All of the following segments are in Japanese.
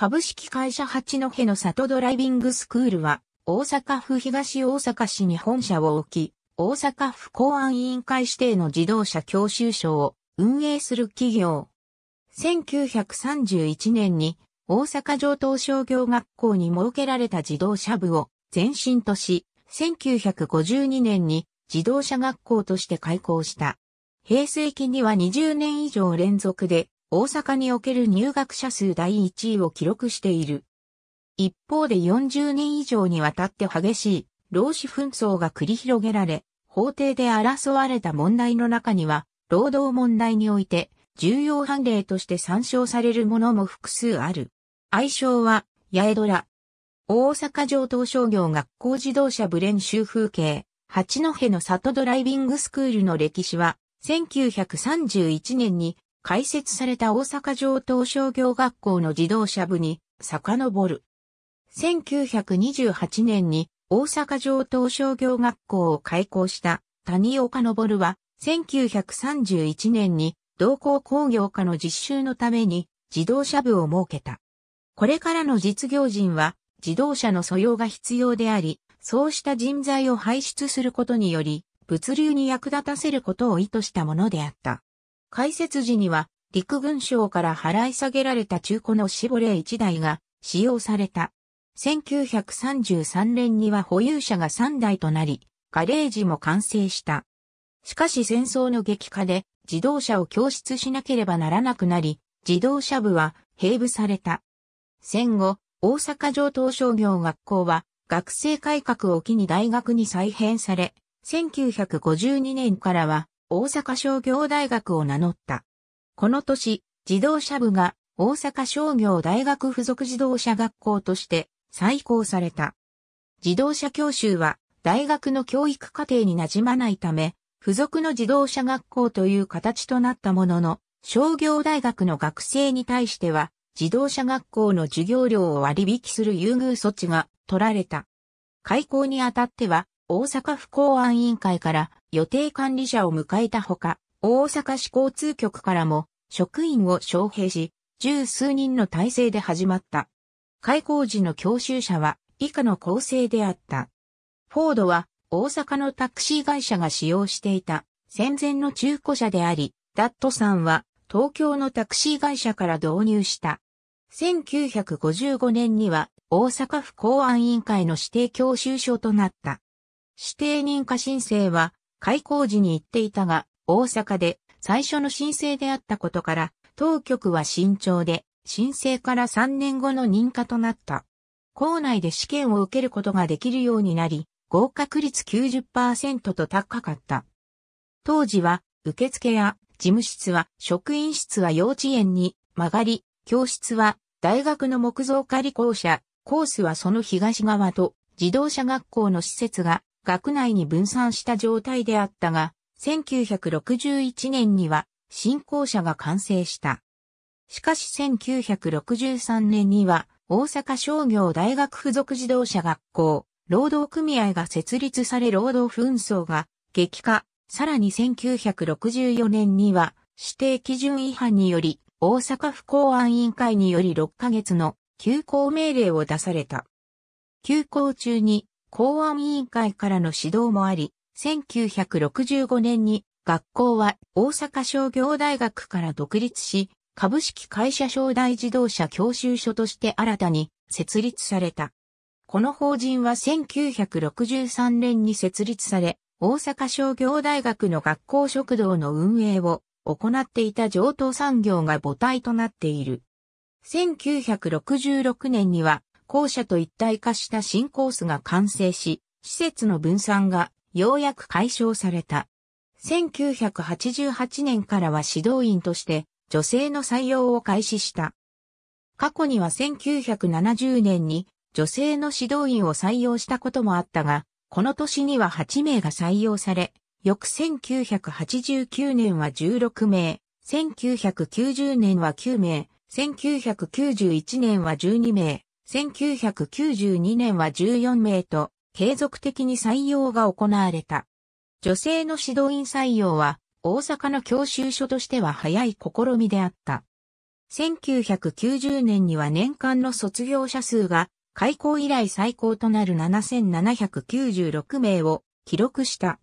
株式会社八戸の里ドライビングスクールは、大阪府東大阪市に本社を置き、大阪府公安委員会指定の自動車教習所を運営する企業。1931年に大阪城東商業学校に設けられた自動車部を前身とし、1952年に自動車学校として開校した。平成期には20年以上連続で大阪における入学者数第1位を記録している。一方で40年以上にわたって激しい労使紛争が繰り広げられ、法廷で争われた問題の中には、労働問題において重要判例として参照されるものも複数ある。愛称は、八重ドラ。大阪城東商業学校自動車ブレン州風景、八戸の里ドライビングスクールの歴史は、1931年に開設された大阪城東商業学校の自動車部に遡る。1928年に大阪城東商業学校を開校した谷岡昇は1931年に同校工業科の実習のために自動車部を設けた。これからの実業人は自動車の素養が必要であり、そうした人材を輩出することにより、物流に役立たせることを意図したものであった。開設時には陸軍省から払い下げられた中古のシボレー1台が使用された。1933年には保有者が3台となり、ガレージも完成した。しかし戦争の激化で自動車を供出しなければならなくなり、自動車部は併部された。戦後、大阪城東商業学校は学生改革を機に大学に再編され、1952年からは大阪商業大学を名乗った。この年、自動車部が大阪商業大学附属自動車学校として再考された。自動車教習は大学の教育課程になじまないため、付属の自動車学校という形となったものの、商業大学の学生に対しては、自動車学校の授業料を割引する優遇措置が取られた。開校にあたっては、大阪府公安委員会から予定管理者を迎えたほか、大阪市交通局からも職員を招聘し、十数人の体制で始まった。開校時の教習者は以下の構成であった。フォードは大阪のタクシー会社が使用していた戦前の中古車であり、ダットさんは東京のタクシー会社から導入した。1955年には大阪府公安委員会の指定教習所となった。指定認可申請は開校時に行っていたが、大阪で最初の申請であったことから、当局は慎重で、申請から3年後の認可となった。校内で試験を受けることができるようになり、合格率90%と高かった。当時は、受付や事務室は職員室は幼稚園に曲がり、教室は大学の木造仮校舎、コースはその東側と自動車学校の施設が学内に分散した状態であったが、1961年には新校舎が完成した。しかし1963年には大阪商業大学附属自動車学校、労働組合が設立され労働紛争が激化。さらに1964年には指定基準違反により大阪府公安委員会により6ヶ月の休校命令を出された。休校中に公安委員会からの指導もあり、1965年に学校は大阪商業大学から独立し、株式会社商大自動車教習所として新たに設立された。この法人は1963年に設立され、大阪商業大学の学校食堂の運営を行っていた上等産業が母体となっている。1966年には校舎と一体化した新コースが完成し、施設の分散がようやく解消された。1988年からは指導員として女性の採用を開始した。過去には1970年に女性の指導員を採用したこともあったが、この年には8名が採用され、翌1989年は16名、1990年は9名、1991年は12名、1992年は14名と継続的に採用が行われた。女性の指導員採用は大阪の教習所としては早い試みであった。1990年には年間の卒業者数が開校以来最高となる7796名を記録した。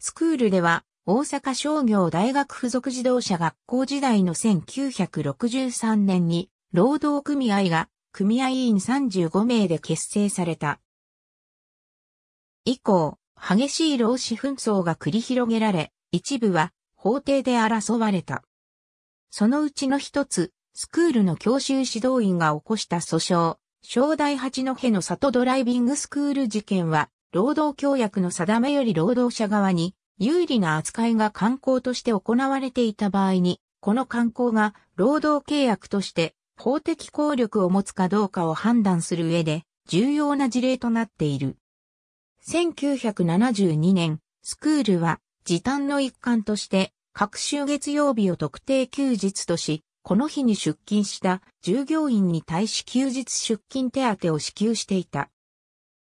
スクールでは大阪商業大学附属自動車学校時代の1963年に労働組合が組合員35名で結成された。以降、激しい労使紛争が繰り広げられ、一部は法廷で争われた。そのうちの一つ、スクールの教習指導員が起こした訴訟、正大八戸の里ドライビングスクール事件は、労働協約の定めより労働者側に有利な扱いが観光として行われていた場合に、この観光が労働契約として法的効力を持つかどうかを判断する上で重要な事例となっている。1972年、スクールは時短の一環として各週月曜日を特定休日とし、この日に出勤した従業員に対し休日出勤手当を支給していた。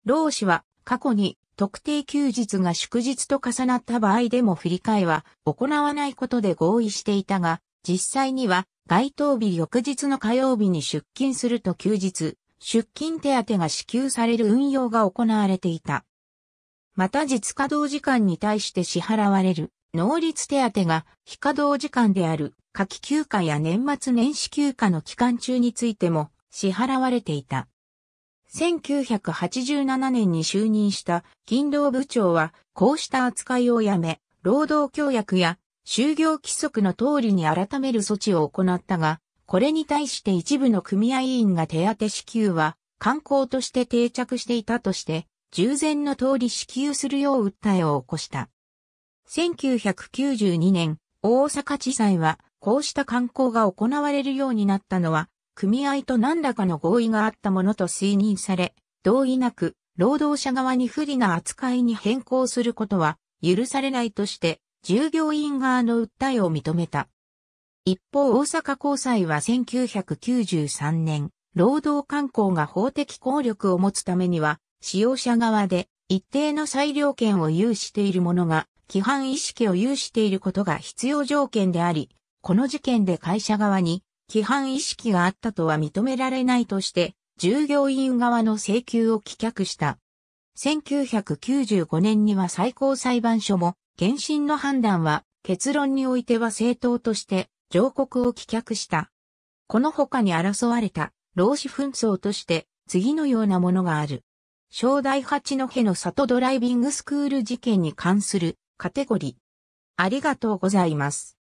労使は過去に特定休日が祝日と重なった場合でも振り替えは行わないことで合意していたが、実際には、該当日翌日の火曜日に出勤すると休日、出勤手当が支給される運用が行われていた。また実稼働時間に対して支払われる能率手当が非稼働時間である夏季休暇や年末年始休暇の期間中についても支払われていた。1987年に就任した勤労部長はこうした扱いをやめ、労働協約や就業規則の通りに改める措置を行ったが、これに対して一部の組合員が手当支給は、観光として定着していたとして、従前の通り支給するよう訴えを起こした。1992年、大阪地裁は、こうした観光が行われるようになったのは、組合と何らかの合意があったものと推認され、同意なく、労働者側に不利な扱いに変更することは許されないとして、従業員側の訴えを認めた。一方大阪高裁は1993年、労働慣行が法的効力を持つためには、使用者側で一定の裁量権を有している者が、規範意識を有していることが必要条件であり、この事件で会社側に規範意識があったとは認められないとして、従業員側の請求を棄却した。1995年には最高裁判所も原審の判断は結論においては正当として上告を棄却した。この他に争われた老子紛争として次のようなものがある。正代八の戸の里ドライビングスクール事件に関するカテゴリー。ありがとうございます。